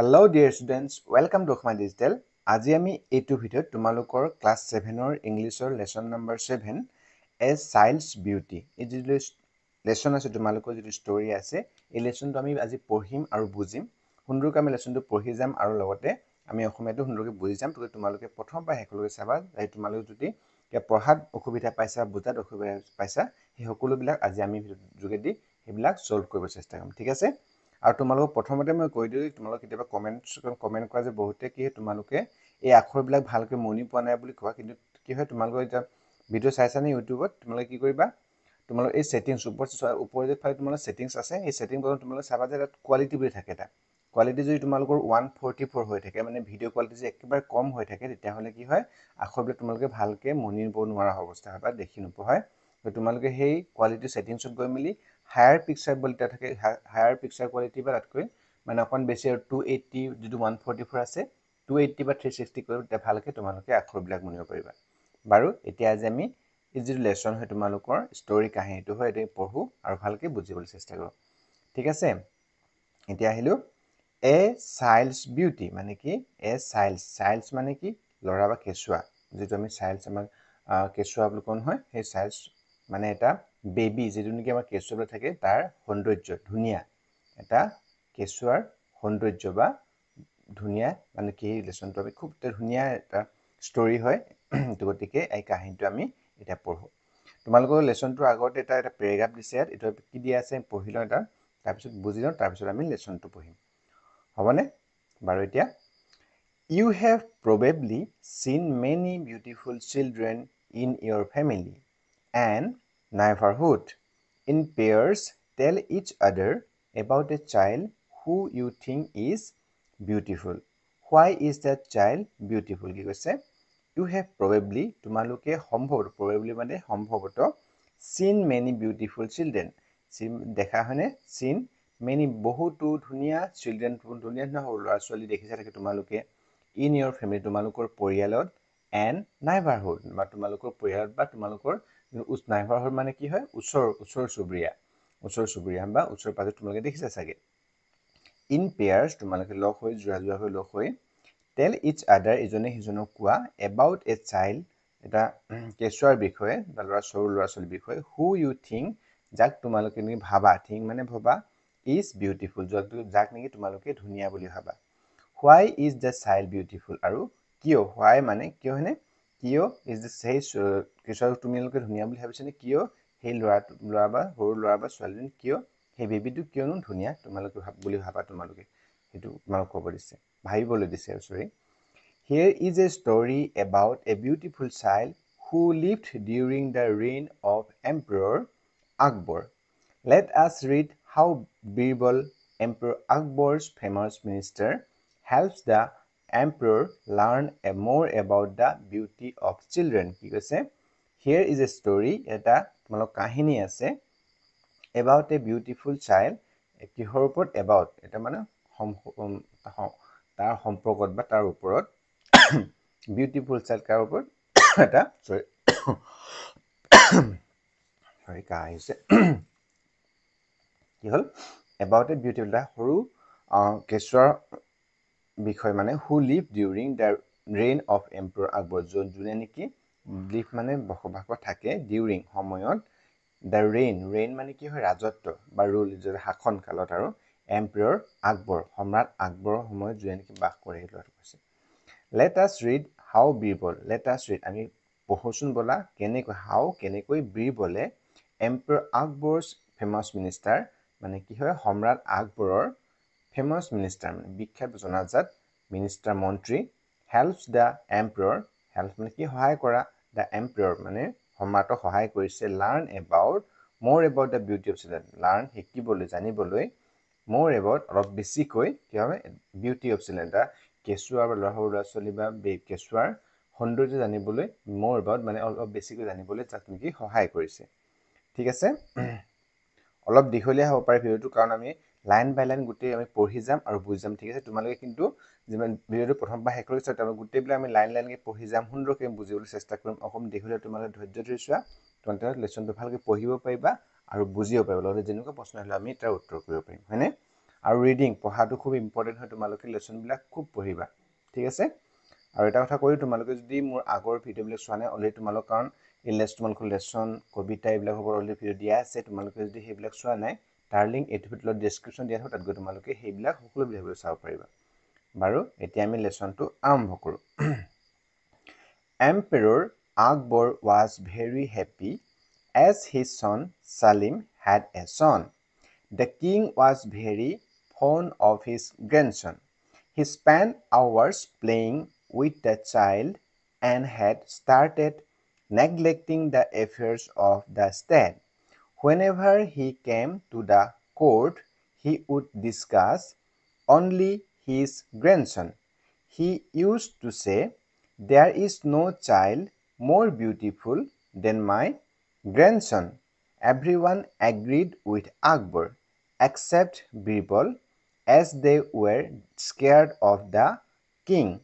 Hello' dear students welcome to Asoma digital আজি আমি এইটো ভিডিঅ'ত তোমালোকৰ ক্লাছ ছেভেনৰ ইংলিছৰ lesson number seven a child's beauty এই যিটো লেচন আছে তোমালোকৰ যিটো ষ্টৰী আছে এই লেচনটো আমি আজি পঢ়িম আৰু বুজিম সুন্দৰকৈ আমি লেচনটো পঢ়ি যাম আৰু লগতে আমি অসমীয়াটো সুন্দৰকৈ বুজি যাম গতিকে তোমালোকে প্ৰথম পৰা শেষলৈকে চাবা যাতে তোমালোক যদি পঢ়াত অসুবিধা পাইছা বুজাত অসুবিধা পাইছা সেই সকলোবিলাক আজি আমি যোগেদি সেইবিলাক ছল্ভ কৰিব চেষ্টা কৰিম ঠিক আছে আৰু তোমালোকক প্ৰথমতে মই কৈ দিওঁ তোমালোকে কেতিয়াবা কমেণ্টছ কমেণ্ট কৰা যে বহুতে কি হয় তোমালোকে এই আখৰবিলাক ভালকৈ মনি পোৱা নাই বুলি কোৱা কিন্তু কি হয় তোমালোকৰ এতিয়া ভিডিঅ' চাইছা নে ইউটিউবত তোমালোকে কি কৰিবা তোমালোকৰ এই ছেটিংছ ওপৰ ওপৰত ফালে তোমালোকৰ ছেটিংছ আছে সেই ছেটিং প্ৰথম তোমালোকে চাবা যে তাত কোৱালিটি বুলি থাকে তাত কোৱালিটি যদি তোমালোকৰ ওৱান ফৰ্টি ফ'ৰ হৈ থাকে মানে ভিডিঅ' কোৱালিটি যদি একেবাৰে কম হৈ থাকে তেতিয়াহ'লে কি হয় আখৰবিলাক তোমালোকে ভালকৈ মনি নিব নোৱাৰা অৱস্থা হয় বা দেখি নোপোৱা হয় তোমালোকে সেই কোৱালিটি ছেটিংছত গৈ মেলি হায়াৰ পিকচাৰ বুলি তাত থাকে হায়াৰ পিকচাৰ কোৱালিটি বা তাতকৈ মানে অকণ বেছি আৰু টু এইটটি যিটো ওৱান ফৰ্টি ফ'ৰ আছে টু এইটটি বা থ্ৰী ছিক্সটি কৰিব তেতিয়া ভালকৈ তোমালোকে আখৰবিলাক মনিব পাৰিবা বাৰু এতিয়া আজি আমি যিটো লেচন হয় তোমালোকৰ ষ্ট'ৰী কাহিনীটো হয় এইটো পঢ়োঁ আৰু ভালকৈ বুজিবলৈ চেষ্টা কৰোঁ ঠিক আছে এতিয়া আহিলোঁ এ চাইল্ডছ বিউটি মানে কি এ চাইল্ডছ চাইল্ডছ মানে কি ল'ৰা বা কেঁচুৱা যিটো আমি চাইল্ডছ আমাৰ কেঁচুৱা বুলি কওঁ নহয় সেই চাইল্ডছ মানে এটা বেবি যিটো নেকি আমাৰ কেঁচুৱাবিলাক থাকে তাৰ সৌন্দৰ্য ধুনীয়া এটা কেঁচুৱাৰ সৌন্দৰ্য বা ধুনীয়া মানে কি ৰিলেশ্যনটো আমি খুব ধুনীয়া এটা ষ্টৰী হয় গতিকে এই কাহিনীটো আমি এতিয়া পঢ়োঁ তোমালোকৰ লেচনটোৰ আগতে এটা এটা পেৰেগ্ৰাফ দিছে ইয়াত এইটো কি দিয়া আছে পঢ়ি লওঁ এটা তাৰপিছত বুজি লওঁ তাৰপিছত আমি লেচনটো পঢ়িম হ'বনে বাৰু এতিয়া you have probably seen many beautiful children in your family and neighborhood. In pairs, tell each other about the child who you think is beautiful. Why is that child beautiful? কি কৈছে ইউ হেভ প্ৰবেবলি তোমালোকে সম্ভৱ probably মানে সম্ভৱতঃ চিন many beautiful children চিন দেখা হয়নে চিন মেনি বহুতো ধুনীয়া চিলড্ৰেন ধুনীয়া ধুনীয়া সৰু ল'ৰা ছোৱালী দেখিছা থাকে তোমালোকে ইন ইয়ৰ ফেমিলি তোমালোকৰ পৰিয়ালত এণ্ড নাইবাৰহুড বা তোমালোকৰ পৰিয়ালত বা তোমালোকৰ নাইভাৰ হ'ল মানে কি হয় ওচৰ ওচৰ চুবুৰীয়া ওচৰ চুবুৰীয়া বা ওচৰ পাজৰ তোমালোকে দেখিছা চাগে ইন পেয়াৰ্ছ তোমালোকে লগ হৈ যোৰা যোৰা হৈ লগ হৈ টেল ইটছ আদাৰ ইজনে সিজনক কোৱা এবাউট এ চাইল্ড এটা কেঁচুৱাৰ বিষয়ে বা ল'ৰা সৰু ল'ৰা ছোৱালীৰ বিষয়ে হু ইউ থিংক যাক তোমালোকে নেকি ভাবা থিংক মানে ভবা ইজ বিউটিফুল যাক নেকি তোমালোকে ধুনীয়া বুলি ভাবা why is the child beautiful আৰু কিয় হোৱাই মানে কিয় হয়নে কিয় ইজ দিছ সেই কেঁচুৱা তুমিলোকে ধুনীয়া বুলি ভাবিছানে কিয় সেই ল'ৰা ল'ৰা বা সৰু ল'ৰা বা ছোৱালীজনী কিয় সেই বেবীটো কিয়নো ধুনীয়া তোমালোকে ভাব বুলি ভাবা তোমালোকে সেইটো তোমালোকক ক'ব দিছে ভাবিবলৈ দিছে sorry here is a story about a beautiful child who lived during the reign of emperor Akbar let us read how Birbal emperor Akbar famous minister helps the emperor learn a more about the beauty of children কি কৈছে here is a story এটা তোমালোকৰ কাহিনী আছে about a beautiful child কিহৰ ওপৰত about এটা মানে তাৰ সম্পৰ্কত বা তাৰ ওপৰত বিউটিফুল চাইল্ড কাৰ ওপৰত এটা চৰি চৰি কাহ আহিছে কি হ'ল এবাউট এ বিউটিফুল এটা সৰু কেঁচুৱাৰ বিষয় মানে who live during the reign of emperor Akbar য'ত যোনে নেকি লিভ মানে বসবাসত থাকে ডিউৰিং সময়ত দ্য ৰেইন ৰেইন মানে কি হয় ৰাজত্ব বা ৰুল য'ত শাসনকালত আৰু এম্পৰ আকবৰ সম্ৰাট আকবৰৰ সময়ত যোনে নেকি বাস কৰে সেইটো কৈছে let us read how Birbal let us read আমি পঢ়োচোন বলা কেনেকৈ হাও কেনেকৈ বীৰবলে এম্পৰ আকবৰ ফেমাছ মিনিষ্টাৰ মানে কি হয় সম্ৰাট আকবৰৰ ফেমাছ মিনিষ্টাৰ মানে বিখ্যাত জনাজাত মিনিষ্টাৰ মন্ত্ৰী হেল্পছ দ্য এম্প্ৰয়ৰ হেল্প মানে কি সহায় কৰা দ্য এম্প্ৰয়ৰ মানে সম্ৰাটক সহায় কৰিছে learn about more about the beauty of children learn শিকিবলৈ জানিবলৈ মোৰ এবাউট অলপ বেছিকৈ কি হয় বিউটি অফ চিলড্ৰেন দ্য কেঁচুৱা বা ল'ৰা সৰু ল'ৰা ছোৱালী বা কেঁচুৱাৰ সৌন্দৰ্য জানিবলৈ মোৰ এবাউট মানে অলপ বেছিকৈ জানিবলৈ তাত নেকি সহায় কৰিছে ঠিক আছে অলপ দীঘলীয়া হ'ব পাৰে ভিডিঅ'টো কাৰণ আমি লাইন বাই লাইন গোটেই আমি পঢ়ি যাম আৰু বুজি যাম ঠিক আছে তোমালোকে কিন্তু যিমান ভিডিঅ'টো প্ৰথম পৰা শেষ কৰিছা তেওঁলোকে গোটেইবিলাক আমি লাইন লাইনকৈ পঢ়ি যাম সুন্দৰকৈ আমি বুজিবলৈ চেষ্টা কৰিম অকণমান দেখিলে তোমালোকে ধৈৰ্য ধৰি চোৱা তোমালোকে তেওঁলোকে লেচনটো ভালকৈ পঢ়িব পাৰিবা আৰু বুজিব পাৰিব লগতে যেনেকুৱা প্ৰশ্ন আহিলে আমি তাৰ উত্তৰ কৰিব পাৰিম হয়নে আৰু ৰিডিং পঢ়াটো খুব ইম্পৰ্টেণ্ট হয় তোমালোকে লেচনবিলাক খুব পঢ়িবা ঠিক আছে আৰু এটা কথা কৰি তোমালোকে যদি মোৰ আগৰ ভিডিঅ'বিলাক চোৱা নাই অলৰেডি তোমালোকৰ কাৰণ এই তোমালোকৰ লেচন কবিতা এইবিলাকৰ ওপৰত অলৰেডি ভিডিঅ' দিয়া আছে তোমালোকে যদি সেইবিলাক চোৱা নাই তাৰ লিংক এইটো ভিতৰত ডেছক্ৰিপশ্যন দিয়া থাকোঁ তাত গৈ তোমালোকে সেইবিলাক সকলো বিধাবলৈ চাব পাৰিবা বাৰু এতিয়া আমি লেচনটো আৰম্ভ কৰোঁ emperor Akbar was very happy as he son Salim had a son the king was very fond of his grand son he spend hours playing with the child and had started neglecting the affairs of the state Whenever he came to the court, he would discuss only his grandson. He used to say, There is no child more beautiful than my grandson. Everyone agreed with Akbar except Birbal, as they were scared of the king.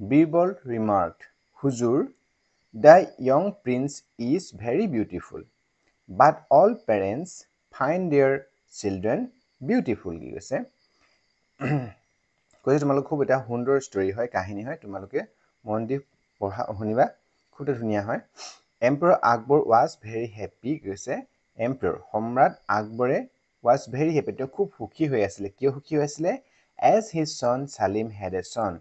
Birbal remarked, Huzur, the young prince is very beautiful. But all parents find their children beautiful কি কৈছে কৈছে তোমালোক খুব এটা সুন্দৰ story হয় কাহিনী হয় তোমালোকে মন দি পঢ়া শুনিবা খুব এটা ধুনীয়া হয় emperor Akbar was very happy কৈছে এম্পৰ সম্ৰাট আকবৰে ৱাজ ভেৰি হেপ্পী তেওঁ খুব সুখী হৈ আছিলে কিয় সুখী হৈ আছিলে as he son Salim had a চন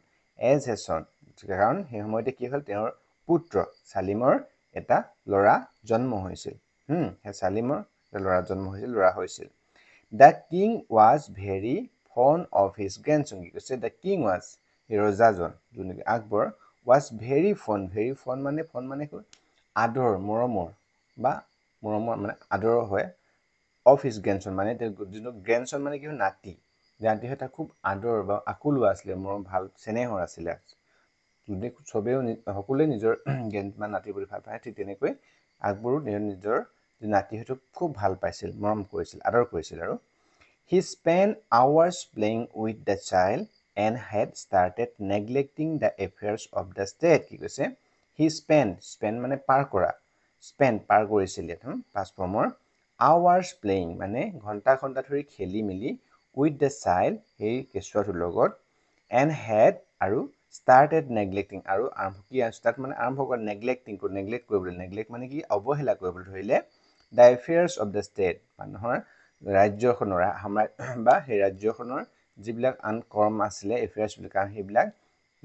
এজ হে চন কাৰণ সেই সময়তে কি হ'ল তেওঁৰ পুত্ৰ চালিমৰ এটা ল'ৰা জন্ম হৈছিল সেই চালিমৰ ল'ৰা জন্ম হৈছিল ল'ৰা হৈছিল the king was very fond of his grandson কি কৈছে দ্য কিং ৱাজ সেই ৰজাজন যোন নেকি Akbar was very fond very fond মানে ফন মানে হ'ল আদৰ মৰমৰ বা মৰমৰ মানে আদৰৰ হয় অফ হিজ গ্ৰেণ্ডচন মানে তেওঁ যোনটো গ্ৰেণ্ডচন মানে কি হ'ল নাতি নাতি হয় তাক খুব আদৰ বা আকুলোৱা আছিলে মৰম ভাল চেনেহৰ আছিলে যোনে চবেও সকলোৱে নিজৰ গ্ৰেণ্ড বা নাতি বুলি ভাল পায় ঠিক তেনেকৈ আকবৰো নিজৰ যে নাতিহঁতক খুব ভাল পাইছিল মৰম কৰিছিল আদৰ কৰিছিল আৰু he spend hours playing with the child and had started neglecting the affairs of the state কি কৈছে হি স্পেণ্ড স্পেণ্ড মানে পাৰ কৰা স্পেণ্ড পাৰ কৰিছিল ইয়াত পাছফৰ্মৰ আৱাৰ্ছ প্লেয়িং মানে ঘণ্টা ঘণ্টা ধৰি খেলি মেলি উইথ দ্য চাইল্ড সেই কেঁচুৱাটোৰ লগত এণ্ড হেড আৰু ষ্টাৰ্টেড নেগলেক্টিং আৰু আৰম্ভ কি ষ্টাৰ্ট মানে আৰম্ভ কৰা নেগলেক্টিং নেগলেক্ট কৰিবলৈ নেগলেক্ট মানে কি অৱহেলা কৰিবলৈ ধৰিলে the affairs of the state মানুহৰ ৰাজ্যখনৰ সাম্ৰাজ্য বা সেই ৰাজ্যখনৰ যিবিলাক আন কৰ্ম আছিলে এফেয়াৰ্ছবিলাক কাম সেইবিলাক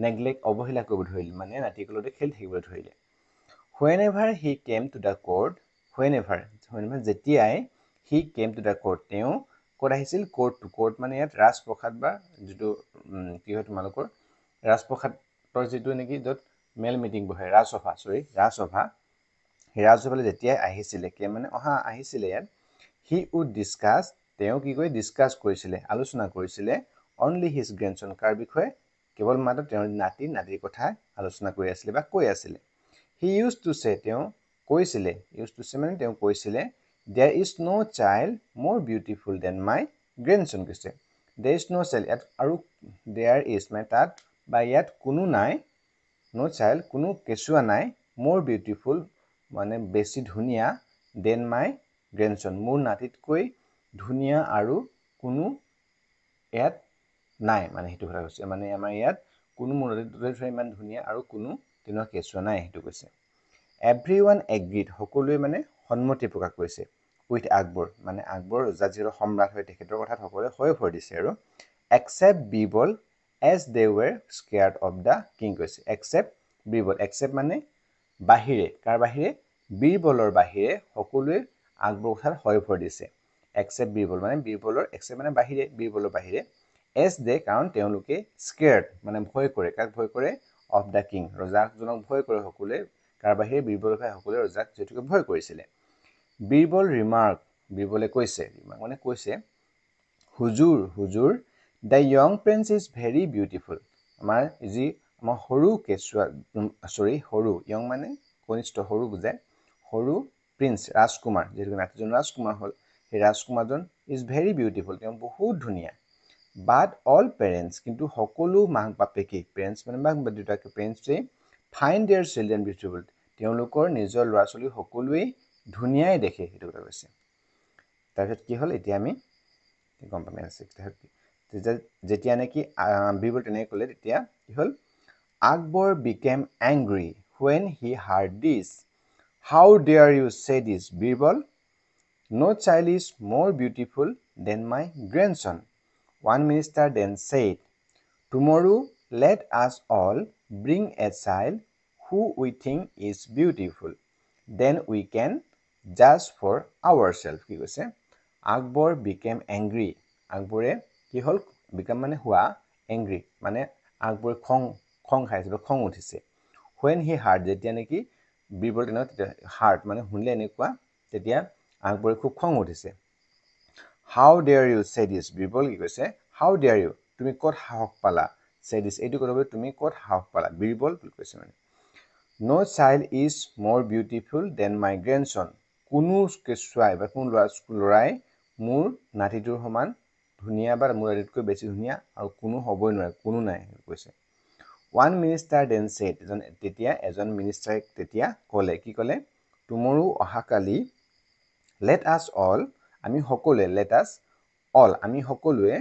নেগলেক্ট অৱহেলা কৰিব ধৰিলে মানে কলতে খেলি থাকিবলৈ ধৰিলে whenever he came to the court whenever whenever যেতিয়াই he came to the court তেওঁ ক'ত আহিছিল কৰ্ট টু কৰ্ট মানে ইয়াত ৰাজপ্ৰসাদ বা যিটো কি হয় তোমালোকৰ ৰাজপ্ৰসাদৰ যিটো নেকি য'ত মেল মিটিং বহে ৰাজসভা চৰি ৰাজসভা ৰাজসভালে যেতিয়াই আহিছিলে কে মানে অহা আহিছিলে ইয়াত হি উড ডিছকাছ তেওঁ কি কৰি ডিছকাছ কৰিছিলে আলোচনা কৰিছিলে অনলি হিজ গ্ৰেণ্ডচন কাৰ বিষয়ে কেৱল মাত্ৰ তেওঁৰ নাতি নাতিৰ কথা আলোচনা কৰি আছিলে বা কৈ আছিলে হি ইউজ টু চে তেওঁ কৈছিলে ইউজ টু চে মানে তেওঁ কৈছিলে there is no' child more beautiful than my grandson কৈছে দেৰ ইজ ন' চাইল্ড ইয়াত আৰু দেয়াৰ ইজ মানে তাত বা ইয়াত কোনো নাই ন' চাইল্ড কোনো কেঁচুৱা নাই মোৰ বিউটিফুল মানে বেছি ধুনীয়া দেন মাই গ্ৰেণ্ডচন মোৰ নাতিতকৈ ধুনীয়া আৰু কোনো ইয়াত নাই মানে সেইটো কথা কৈছে মানে আমাৰ ইয়াত কোনো মোৰ নাতি নাতিটোৱে ইমান ধুনীয়া আৰু কোনো তেনেকুৱা কেঁচুৱা নাই সেইটো কৈছে এভৰি ওৱান এগ্ৰিড সকলোৱে মানে সন্মতি প্ৰকাশ কৰিছে উইথ আকবৰ মানে আকবৰ যাত যিহেতু সম্ৰাট হয় তেখেতৰ কথাত সকলোৱে হৈ ভৰ দিছে আৰু except Bal as they were scared of the king কৈছে একচেপ্ট বল একচেপ্ট মানে বাহিৰে কাৰ বাহিৰে বীৰবলৰ বাহিৰে সকলোৱে আগবঢ়াৰ শয়ভৰ দিছে একচেপ্ট বীৰবল মানে বীৰবলৰ একচেপ্ট মানে বাহিৰে বীৰবলৰ বাহিৰে এছ দে কাৰণ তেওঁলোকে স্কেয়াৰ্ড মানে ভয় কৰে কাক ভয় কৰে অফ দ্য কিং ৰজাজনক ভয় কৰে সকলোৱে কাৰ বাহিৰে বীৰবল খাই সকলোৱে ৰজাক যিহেতুকে ভয় কৰিছিলে বীৰবল ৰিমাৰ্ক বীৰবলে কৈছে ৰিমাৰ্ক মানে কৈছে হুজুৰ হুজুৰ the young prince is very beautiful আমাৰ যি আমাৰ সৰু কেঁচুৱা চৰি সৰু য়ং মানে কনিষ্ঠ সৰু বুজায় সৰু প্ৰিন্স ৰাজকুমাৰ যিহেতু নাতিজন ৰাজকুমাৰ হ'ল সেই ৰাজকুমাৰজন ইজ ভেৰি বিউটিফুল তেওঁ বহুত ধুনীয়া বাট অল পেৰেণ্টছ কিন্তু সকলো মাক বাপেকেই পেৰেণ্টছ মানে মাক দেউতাকে পেৰেণ্টছেই ফাইণ্ড দেয়াৰ চিলড্ৰেন বিউটিফুল তেওঁলোকৰ নিজৰ ল'ৰা ছোৱালী সকলোৱেই ধুনীয়াই দেখে সেইটো কথা কৈছে তাৰপিছত কি হ'ল এতিয়া আমি গম পাম যেতিয়া নেকি বীৰবল তেনেকৈ ক'লে তেতিয়া কি হ'ল Akbar became angry when he heard this How dare you say this, Birbal? No child is more beautiful than my grandson. One minister then said, Tomorrow let us all bring a child who we think is beautiful. Then we can judge for ourselves. কি became angry. Became became angry. কি হ'ল became angry. হোৱা angry মানে আকবৰে খং খং খাইছিল খং উঠিছে হুৱেন হি হাৰ্ড যেতিয়া নেকি বীৰবল তেতিয়া হাৰ্ট মানে শুনিলে এনেকুৱা তেতিয়া আকবৰে খুব খং উঠিছে how dare you say this Birbal কি কৈছে হাউ ডেয়াৰ ইউ তুমি ক'ত সাহস পালা চে ডিছ এইটো কথা বুলি তুমি ক'ত সাহস পালা বীৰবল বুলি কৈছে মানে no' child is more beautiful than my grand son কোনো ছোৱাই বা কোনো ল'ৰা ল'ৰাই মোৰ নাতিটোৰ সমান ধুনীয়া বা মোৰ আটাইতকৈ বেছি ধুনীয়া আৰু কোনো হ'বই নোৱাৰে কোনো নাই কৈছে ওৱান মিনিষ্টাৰ ডেন ছেট এজন তেতিয়া এজন মিনিষ্টাৰে তেতিয়া ক'লে কি ক'লে টুমৰো অহাকালি লেট আছ অল আমি সকলোৱে লেট আছ অল আমি সকলোৱে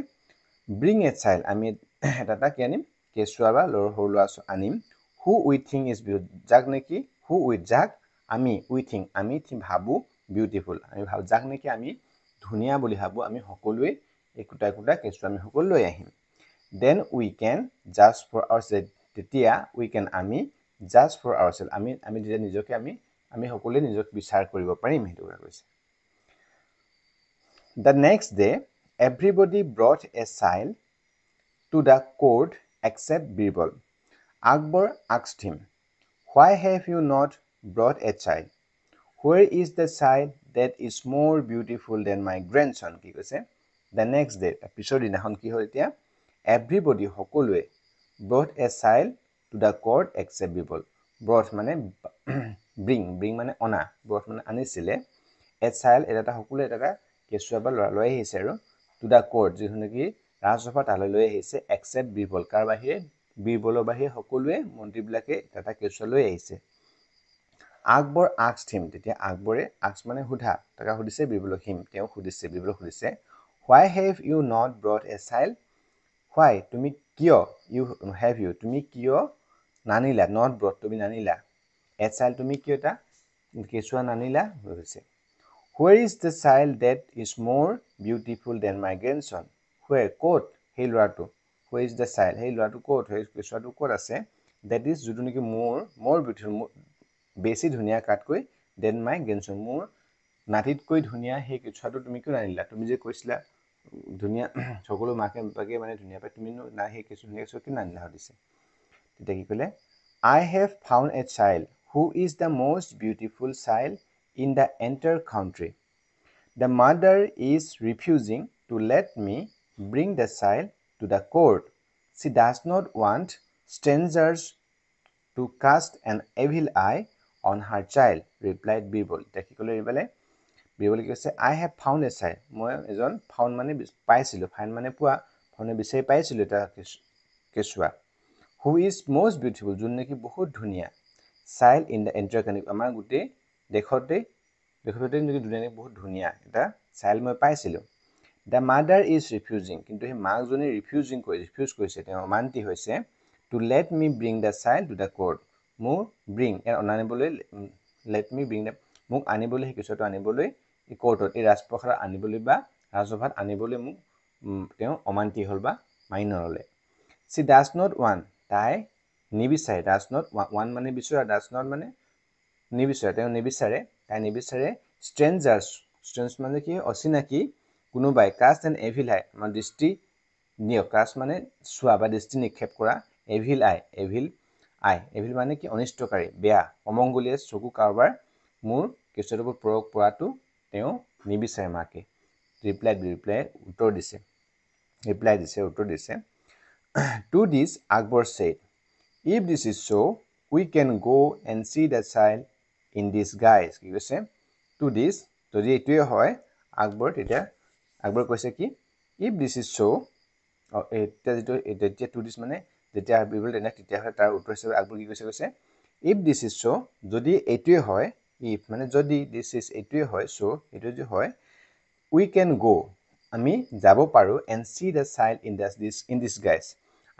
ব্ৰিং এ চাইল্ড আমি এটা এটা কি আনিম কেঁচুৱা বা সৰু সৰু ল'ৰা ছোৱালী আনিম who we think is beauty যাক নেকি হু উইথ যাক আমি উই থিং আমি ভাবোঁ বিউটিফুল আমি ভাবোঁ যাক নেকি আমি ধুনীয়া বুলি ভাবোঁ আমি সকলোৱে একোটা একোটা কেঁচুৱা আমি সকলো লৈ আহিম then we can just for our তেতিয়া উই কেন আমি জাজ ফৰ আৱাৰ চেল্ফ আমি আমি তেতিয়া নিজকে আমি আমি সকলোৱে নিজক বিচাৰ কৰিব পাৰিম সেইটো কথা কৈছে the next day everybody brought a child to the court except Birbal Akbar asked him why have you not brought a child where is the child that is more beautiful than my grandson কি কৈছে দ্য নেক্সট ডে পিছৰ দিনাখন কি হ'ল এতিয়া everybody সকলোৱে brought a child to the court acceptable brought মানে bring bring মানে অনা ব্ৰথ মানে আনিছিলে এ চাইল্ড এটা এটা সকলোৱে এটা এটা কেঁচুৱা বা ল'ৰা লৈ আহিছে আৰু টু দ্য কৰ্ট যিটো নেকি ৰাজসভা তালৈ লৈ আহিছে একচেপ্ট বিৰবল কাৰ বাহিৰে বীৰবলৰ বাহিৰে সকলোৱে মন্ত্ৰীবিলাকে এটা এটা কেঁচুৱা লৈ আহিছে আকবৰ আক্স থিম তেতিয়া আকবৰে আক্স মানে সোধা তাক সুধিছে বীৰবলক হিম তেওঁ সুধিছে বীৰবলক সুধিছে why have you not brought a child why তুমি কিয় ইউ হেভ ইউ তুমি কিয় নানিলা নট ব্ৰ তুমি নানিলা এট চাইল্ড তুমি কিয় এটা কেঁচুৱা নানিলা হৈছে where is the child that is more beautiful than my grand son where ক'ত সেই ল'ৰাটো হুৱেৰ ইজ দ্য চাইল্ড সেই ল'ৰাটো ক'ত সেই কেঁচুৱাটো ক'ত আছে ডেট ইজ যোনটো নেকি মোৰ মোৰ বিউটিফুল মোৰ বেছি ধুনীয়া কাতকৈ দেন মাই গ্ৰেণ্ড চন মোৰ নাতিতকৈ ধুনীয়া সেই কেঁচুৱাটো তুমি কিয় নানিলা তুমি যে কৈছিলা ধুনীয়া সকলো মাকে বাপেকে মানে ধুনীয়া পায় তুমিনো নাই সেই কেঁচু ধুনীয়া কেঁচু কিনা নিলাহ দিছে তেতিয়া কি ক'লে I have found a child who is the most beautiful child in the entire country the mother is refusing to let me bring the child to the court she does not want strangers to cast and evil eye on her child replied Birbal এতিয়া কি ক'লে এইফালে বীৰবলে কি কৈছে আই have found এ চাই মই এজন ফাউণ্ড মানে পাইছিলোঁ ফাইন মানে পোৱা ফাউণ্ডে বিচাৰি পাইছিলোঁ এটা কেঁচুৱা হু ইজ মষ্ট বিউটিফুল যোন নেকি বহুত ধুনীয়া চাইল্ড ইন দ্য এণ্টাৰকানিক আমাৰ গোটেই দেশতেই দেশততে নেকি ধুনীয়া নেকি বহুত ধুনীয়া এটা চাইল্ড মই পাইছিলোঁ দ্য মাডাৰ ইজ ৰিফিউজিং কিন্তু সেই মাকজনী ৰিফিউজিং কৰি ৰিফিউজ কৰিছে তেওঁ অমান্তি হৈছে to let me bring the child to the court মোৰ ব্ৰিং ইয়াত অনানিবলৈ লেট মি ব্ৰিং দ্য মোক আনিবলৈ সেই এইটো আনিবলৈ এই কোৰ্টত এই ৰাজপ্ৰসাদ আনিবলৈ বা ৰাজসভাত আনিবলৈ মোক তেওঁ অমান্তি হ'ল বা মান্য ল'লে চি ডাজ নট ওৱান তাই নিবিচাৰে ডাজ নট ওৱান মানে বিচৰা ডাজ নট মানে নিবিচাৰে তেওঁ নিবিচাৰে তাই নিবিচাৰে ষ্ট্ৰেঞ্জাৰ্ছ ষ্ট্ৰেঞ্জ মানে কি অচিনাকি কোনোবাই কাষ্ট এণ্ড এভিল আই আমাৰ দৃষ্টি নিয়ক কাষ্ট মানে চোৱা বা দৃষ্টি নিক্ষেপ কৰা evil eye evil eye evil মানে কি অনিষ্টকাৰী বেয়া অমংগলীয়ে চকু কাৰোবাৰ মোৰ কেঁচুৱাটোৰ ওপৰত প্ৰয়োগ কৰাটো তেওঁ নিবিচাৰে মাকে ৰিপ্লাই ৰিপ্লাই উত্তৰ দিছে ৰিপ্লাই দিছে উত্তৰ দিছে to this Akbar said if this is so' we can go' and see the child in disguise কি কৈছে টু দিছ যদি এইটোৱে হয় আকবৰ তেতিয়া আকবৰ কৈছে কি ইফ দিছ ইজ শ্ব' এতিয়া যিটো যেতিয়া টু দিছ মানে যেতিয়া বিবলৈ তেনে তেতিয়াহ'লে তাৰ উত্তৰ হিচাপে আকবৰ কি কৈছে কৈছে ইফ দিছ ইজ শ্ব' যদি এইটোৱে হয় ইফ মানে যদি দিছ ইজ এইটোৱে হয় চ' এইটো যদি হয় উই কেন গ' আমি যাব পাৰোঁ and see the child in the this in disguise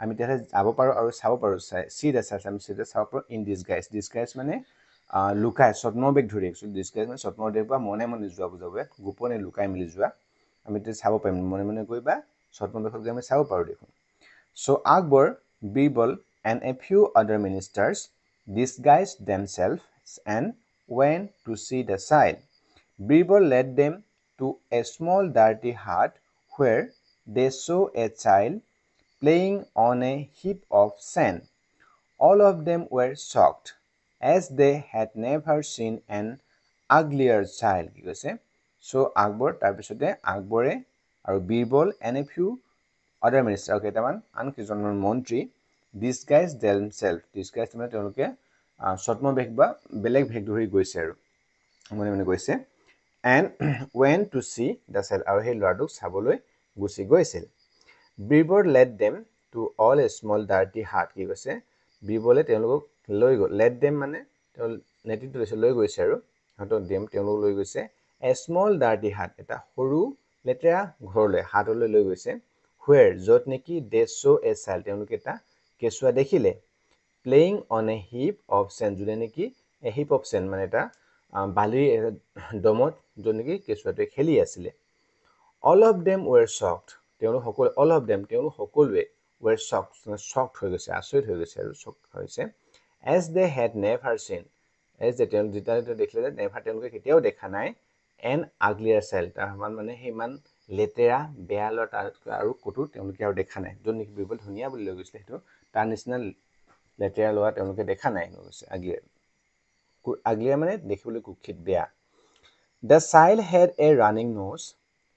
আমি তেতিয়া যাব পাৰোঁ আৰু চাব পাৰোঁ চাই চি দ্য চাইল্ড আমি চি দ্য চাব পাৰোঁ in disguise disguise মানে লুকাই স্বপ্নবেগ ধৰি একচুৱেলি দিছ গাইজ মানে স্বপ্নদেৱ বা মনে মনে যোৱা বুজাব গোপনে লুকাই মিলি যোৱা আমি তেতিয়া চাব পাৰিম মনে মনে গৈ বা স্বপ্নবেগত গৈ আমি চাব পাৰোঁ দেখোন so' Akbar Birbal and a few other ministers disguise themself and when to see the sight. Beaver led them to a small dirty hut where they saw a child playing on a heap of sand. All of them were shocked as they had never seen an uglier child. So, Agbor, Tarpisode, Agbore, or Beerbol, and a few other ministers, okay, Taman, and Kizon Montri disguised themselves. Disguised themselves. ছদ্মবেশ বা বেলেগ vague ধৰি গৈছে আৰু মানে মানে গৈছে and ৱেন টু চি দ্য চেল আৰু সেই ল'ৰাটোক চাবলৈ গুচি গৈছিল Birbal led them to all a small dirty hut কি কৈছে বীৰবলে তেওঁলোকক লৈ গ'ল লেট ডেম মানে তেওঁ নেতৃত্ব লৈছে লৈ গৈছে আৰু সিহঁতক ডেম তেওঁলোকক লৈ গৈছে এ স্মল ডাৰ্টি হাৰ্ট এটা সৰু লেতেৰা ঘৰলৈ হাতলৈ লৈ গৈছে হুৱেৰ য'ত নেকি ডে শ্ব' এ চাইল তেওঁলোকে এটা কেঁচুৱা দেখিলে playing on a heap of sand যোনে নেকি এ হিপ অফ চেণ্ড মানে এটা বালিৰ দমত যোন নেকি কেঁচুৱাটোৱে খেলি আছিলে all of them were shocked তেওঁলোক সকলো অল অফ ডেম তেওঁলোক সকলোৱে ৱেৰ চফ্ট মানে চফ্ট হৈ গৈছে আচৰিত হৈ গৈছে আৰু চফ্ট হৈছে as they had never seen as they তেওঁ যেতিয়া তেওঁ দেখিলে যে নেভাৰ তেওঁলোকে কেতিয়াও দেখা নাই এন আগলিয়াৰ চাইল তাৰমান মানে সিমান লেতেৰা বেয়া লোৱা তাত আৰু ক'তো তেওঁলোকে আৰু দেখা নাই য'ত নেকি বিৰ ধুনীয়া বুলি লৈ গৈছিলে সেইটো তাৰ নিচিনা লেতেৰা লোৱা তেওঁলোকে দেখা নাই অৱশ্যে আগলিয়া মানে দেখিবলৈ কুক্ষিত বেয়া the child had a running nose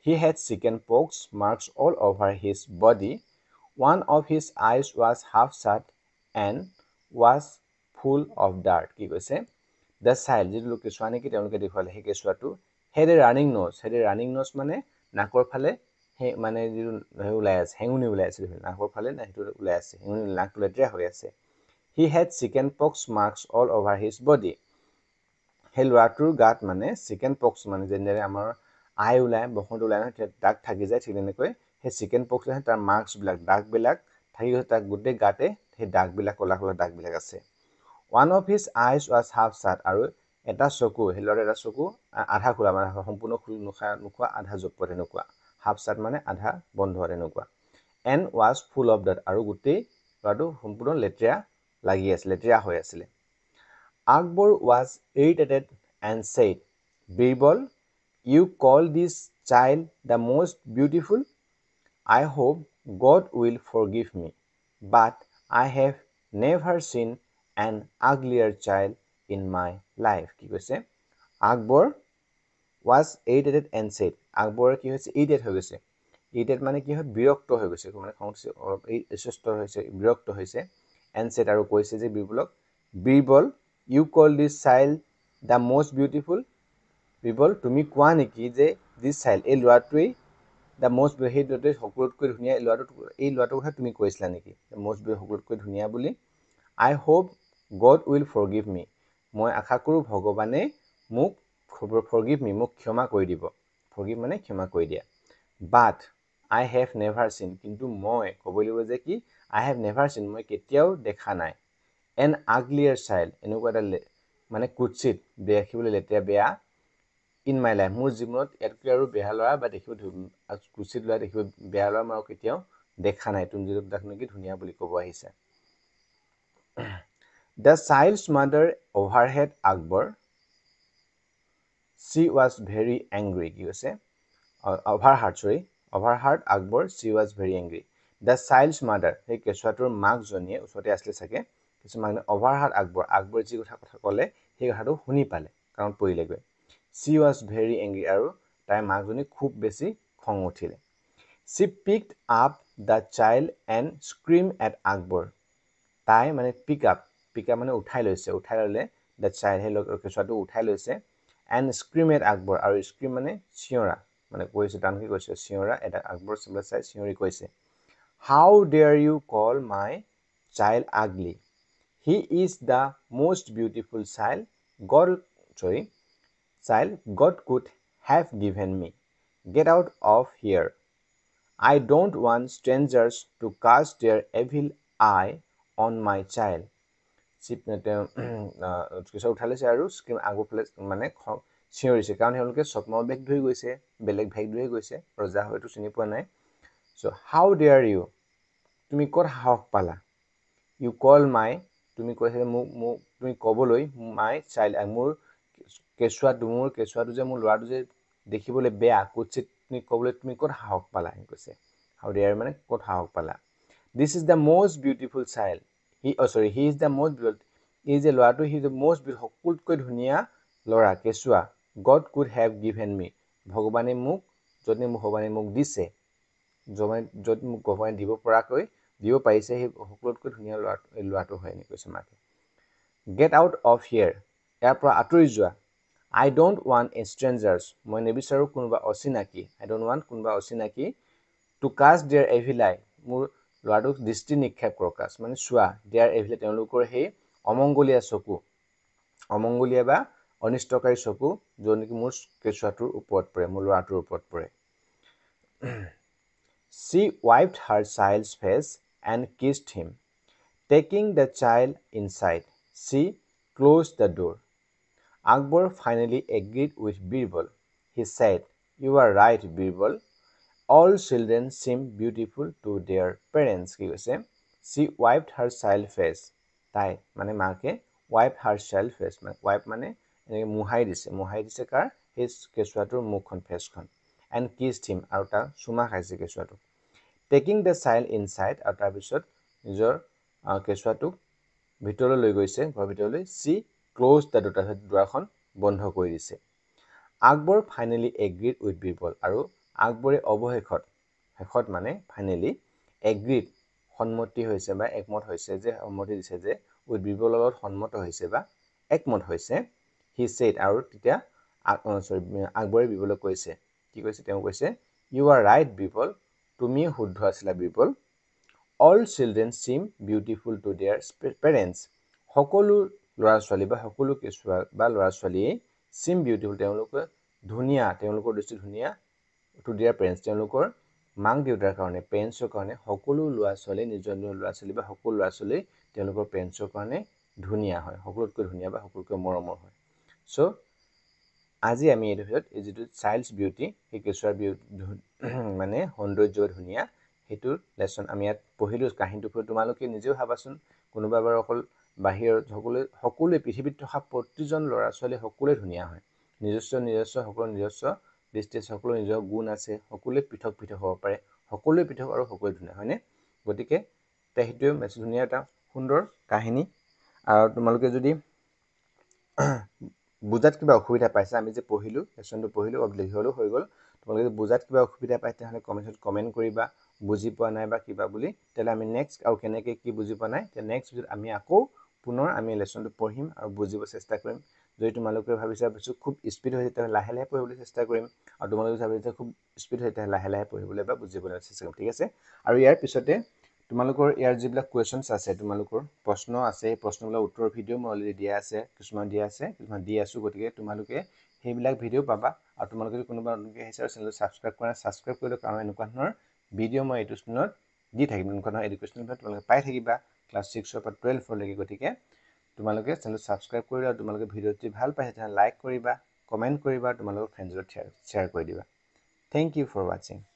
he had chicken pox marks all over his body one of his eyes was half shut and was full of dirt কি কৈছে দ্য চাইল যিটো কেঁচুৱা নেকি তেওঁলোকে দেখুৱালে সেই কেঁচুৱাটো had a running nose had a running nose মানে নাকৰ ফালে সেই মানে যিটো ওলাই আছে হেঙুনি ওলাই আছে নাকৰ ফালে সেইটো ওলাই আছে হেঙুনি নাকটো লেতেৰা হৈ আছে he had chicken pox marks all over his body সেই ল'ৰাটোৰ গাত মানে চিকেন পক্স মানে যেনেদৰে আমাৰ আই ওলাই বসন্ত ওলাই নহয় দাগ থাকি যায় ঠিক তেনেকৈ সেই চিকেন পক্স তাৰ মাৰ্কছবিলাক দাগবিলাক থাকি গৈছে তাৰ গোটেই গাতে সেই দাগবিলাক ক'লা ক'লা দাগবিলাক আছে one of his eyes was half shut আৰু এটা চকু সেই ল'ৰাটো এটা চকু আধা খোলা মানে সম্পূৰ্ণ খোল নোখোৱা নোখোৱা আধা জপোৱা তেনেকুৱা হাফ চাট মানে আধা বন্ধ তেনেকুৱা এণ্ড ৱাজ ফুল অফ ডাট আৰু গোটেই ল'ৰাটো সম্পূৰ্ণ লেতেৰা লাগি আছিলে তিয়া হৈ আছিলে Akbar was irritated and said Birbal you call this child the most beautiful I hope God will forgive me but I have never seen and uglier child in my life কি কৈছে Akbar was irritated and said Akbar কি হৈছে irritate হৈ গৈছে irritate মানে কি হয় বিৰক্ত হৈ গৈছে মানে খং অলপ এই যথেষ্ট হৈছে বিৰক্ত হৈছে এনচেট আৰু কৈছে যে বীৰবলক Birbal you call this child the most beautiful Birbal তুমি কোৱা নেকি যে দিছ চাইল্ড এই ল'ৰাটোৱেই দ্য মষ্ট সেই ল'ৰাটোৱে সকলোতকৈ ধুনীয়া এই ল'ৰাটো এই ল'ৰাটোৰ কথা তুমি কৈছিলা নেকি মষ্ট বিউ সকলোতকৈ ধুনীয়া বুলি I hope God will forgive me মই আশা কৰোঁ ভগৱানে মোক ফৰ গিভ মি মোক ক্ষমা কৰি দিব ফৰ গিভ মানে ক্ষমা কৰি দিয়া বাট আই হেভ নেভাৰ চিন কিন্তু মই ক'ব লাগিব যে কি আই হেভ নেভাৰ চিন মই কেতিয়াও দেখা নাই এন আগলিয়াৰ চাইল্ড এনেকুৱা এটা মানে কুৎসিত দেখিবলৈ লেতেৰা বেয়া ইন মাই লাইফ মোৰ জীৱনত ইয়াতকৈ আৰু বেয়া ল'ৰা বা দেখিব কুৎসিত ল'ৰা দেখিব বেয়া ল'ৰা মই কেতিয়াও দেখা নাই তুঞ্জিত দাস নেকি ধুনীয়া বুলি ক'ব আহিছে the child's mother overheard Akbar she was very angry কি হৈছে overheard sorry overheard Akbar she was very angry the child's mother সেই কেঁচুৱাটোৰ মাকজনীয়ে ওচৰতে আছিলে চাগে কিছুমানে অভাৰহাৰ্ট আকবৰ আকবৰে যি কথা কথা ক'লে সেই কথাটো শুনি পালে কাৰণ পৰিলেগৈ চি ৱাজ ভেৰি এংগ্ৰি আৰু তাইৰ মাকজনী খুব বেছি খং উঠিলে she pick up the child and scream at Akbar তাই মানে পিক আপ পিক আপ মানে উঠাই লৈছে উঠাই ল'লে দ্য চাইল্ড সেই কেঁচুৱাটো উঠাই লৈছে এণ্ড স্ক্ৰীম এট আকবৰ আৰু স্ক্ৰীম মানে চিঞৰা মানে কৈছে টানকৈ কৈছে চিঞৰা এটা আকবৰ চাই চিঞৰি কৈছে how dare you call my child ugly he is the most beautiful child God sorry child God could have given me get out of here I don't want strangers to cast their evil eye on my child চিপনে তেওঁ কিছু উঠালেছে আৰু screen আগৰফালে মানে চিঞৰিছে কাৰণ তেওঁলোকে স্বপ্ন বেগ ধৰি গৈছে বেলেগ ভেগ ধৰি গৈছে ৰজা হয়তো চিনি পোৱা নাই চ' হাউ ডেয়াৰ ইউ তুমি ক'ত সাহস পালা ইউ কল মাই তুমি কৈছা যে মোক মোক তুমি ক'বলৈ মাই চাইল্ড মোৰ কেঁচুৱাটো মোৰ কেঁচুৱাটো যে মোৰ ল'ৰাটো যে দেখিবলৈ বেয়া কুৎচিত তুমি ক'বলৈ তুমি ক'ত সাহস পালা সি কৈছে হাউ ডেয়াৰ মানে ক'ত সাহস পালা this is the most beautiful child he oh' sorry he is the most beauty এই যে ল'ৰাটো সি মষ্ট বিউ সকলোতকৈ ধুনীয়া ল'ৰা কেঁচুৱা God could have given me ভগৱানে মোক যদি ভগৱানে মোক দিছে জমাই য'ত মোক গভাই দিব পৰাকৈ দিব পাৰিছে সেই সকলোতকৈ ধুনীয়া ল'ৰা ল'ৰাটো হয় এনেকৈ কৈছে মাকে গেট আউট অফ হিয়েৰ ইয়াৰ পৰা আঁতৰি যোৱা I don't don't a strangers মই নিবিচাৰোঁ কোনোবা অচিনাকি আই ডোণ্ট ওৱান কোনোবা অচিনাকি টু কাষ্ট ডেয়াৰ এভিলাই মোৰ ল'ৰাটোক দৃষ্টি নিক্ষেপ কৰক কাষ্ট মানে চোৱা ডেয়াৰ এভিলাই তেওঁলোকৰ সেই অমংগলীয়া চকু অমংগলীয়া বা অনিষ্টকাৰী চকু য'ত নেকি মোৰ কেঁচুৱাটোৰ ওপৰত পৰে মোৰ ল'ৰাটোৰ ওপৰত পৰে She wiped her child's face and kissed him. Taking the child inside, she closed the door. Akbar finally agreed with Birbal. He said, You are right, Birbal. All children seem beautiful to their parents. She wiped her child's face. তাই মানে মাকে wipe her child face মানে wipe মানে এনেকৈ মোহাৰি দিছে মোহাৰি দিছে কাৰ সেই কেঁচুৱাটোৰ মুখখন ফেচখন এণ্ড কিছ থিম আৰু তাৰ চুমা খাইছে কেঁচুৱাটোক taking the child inside আৰু তাৰপিছত নিজৰ কেঁচুৱাটোক ভিতৰলৈ লৈ গৈছে ঘৰৰ ভিতৰলৈ চি ক্লজ দ্য দুটা দুৱাৰখন বন্ধ কৰি দিছে Akbar finally agreed with Birbal আৰু আকবৰে অৱশেষত শেষত মানে ফাইনেলি এগ্ৰিড সন্মতি হৈছে বা একমত হৈছে যে সন্মতি দিছে যে উইথ বিৰবলৰ লগত সন্মত হৈছে বা একমত হৈছে হি চেট আৰু তেতিয়া চৰি আকবৰে বিৰবলক কৈছে কি কৈছে তেওঁ কৈছে ইউ আৰ ৰাইট বিপল তুমি শুদ্ধ আছিলা Birbal all children seem beautiful to their parents সকলো ল'ৰা ছোৱালী বা সকলো কেঁচুৱা বা ল'ৰা ছোৱালীয়ে চিম বিউটিফুল তেওঁলোকে ধুনীয়া তেওঁলোকৰ দৃষ্টি ধুনীয়া টু দেয়াৰ পেৰেণ্টছ তেওঁলোকৰ মাক দেউতাৰ কাৰণে পেৰেণ্টছৰ কাৰণে সকলো ল'ৰা ছোৱালী নিজৰ নিজৰ ল'ৰা ছোৱালী বা সকলো ল'ৰা ছোৱালী তেওঁলোকৰ পেৰেণ্টছৰ কাৰণে ধুনীয়া হয় সকলোতকৈ ধুনীয়া বা সকলোতকৈ মৰমৰ হয় চ' আজি আমি এই ভিডিওত যিটো চাইল্ডছ বিউটি সেই কেঁচুৱাৰ মানে সৌন্দৰ্য ধুনীয়া সেইটোৰ লেচন আমি ইয়াত পঢ়িলোঁ কাহিনীটো পঢ়ি তোমালোকে নিজেও ভাবাচোন কোনোবা বাৰু অকল বাহিৰৰ সকলোৱে সকলোৱে পৃথিৱীত থকা প্ৰতিজন ল'ৰা ছোৱালী সকলোৱে ধুনীয়া হয় নিজস্ব নিজস্ব সকলো নিজস্ব দৃষ্টি আছে সকলো নিজৰ গুণ আছে সকলোৱে পৃথক পৃথক হ'ব পাৰে সকলোৱে পৃথক আৰু সকলোৱে ধুনীয়া হয়নে গতিকে সেইটোৱে মেছ ধুনীয়া এটা সুন্দৰ কাহিনী আৰু তোমালোকে যদি বুজাত কিবা অসুবিধা পাইছে আমি যে পঢ়িলোঁ কেশ্যনটো পঢ়িলোঁ অলপ হ'লেও হৈ গ'ল তোমালোকে যদি বুজাত কিবা অসুবিধা পায় তেনেহ'লে কমেণ্টত কমেণ্ট কৰিবা বুজি পোৱা নাই বা কিবা বুলি তেতিয়াহ'লে আমি নেক্সট আৰু কেনেকৈ কি বুজি পোৱা নাই তেতিয়া নেক্সট ভিডিঅ'ত আমি আকৌ পুনৰ আমি লেশ্যনটো পঢ়িম আৰু বুজিব চেষ্টা কৰিম যদি তোমালোকে ভাবিছা বস্তু খুব স্পীড হৈছে তেতিয়াহ'লে লাহে লাহে পঢ়িবলৈ চেষ্টা কৰিম আৰু তোমালোকে ভাবিছা খুব স্পীড হৈছে তেতিয়াহ'লে লাহে লাহে পঢ়িবলৈ বা বুজিবলৈ চেষ্টা কৰিম ঠিক আছে আৰু ইয়াৰ পিছতে তোমালোকৰ ইয়াৰ যিবিলাক কুৱেশ্যনছ আছে তোমালোকৰ প্ৰশ্ন আছে সেই প্ৰশ্নবিলাক উত্তৰ ভিডিঅ' মই অলৰেডি দিয়া আছে কিছুমান দিয়া আছে কিছুমান দি আছোঁ গতিকে তোমালোকে সেইবিলাক ভিডিঅ' পাবা আৰু তোমালোকে যদি কোনোবা নতুনকৈ আহিছে আৰু চেনেলটো ছাবস্ক্ৰাইব কৰা নাই ছাবস্ক্ৰাইব কৰি লওক কাৰণ এনেকুৱা ধৰণৰ ভিডিঅ' মই এইটো স্কুলত দি থাকিম এনেকুৱা ধৰণৰ এডুকেশ্যনবিলাক তোমালোকে পাই থাকিবা ক্লাছ ছিক্সৰ পৰা টুৱেলভলৈকে গতিকে তোমালোকে চেনেলটো ছাবস্ক্ৰাইব কৰিলোঁ আৰু তোমালোকে ভিডিঅ'টো ভাল পাইছে তেতিয়াহ'লে লাইক কৰিবা কমেণ্ট কৰিবা তোমালোকৰ ফ্ৰেণ্ডছত শ্বেয়াৰ শ্বেয়াৰ কৰি দিবা থেংক ইউ ফৰ ৱাচিং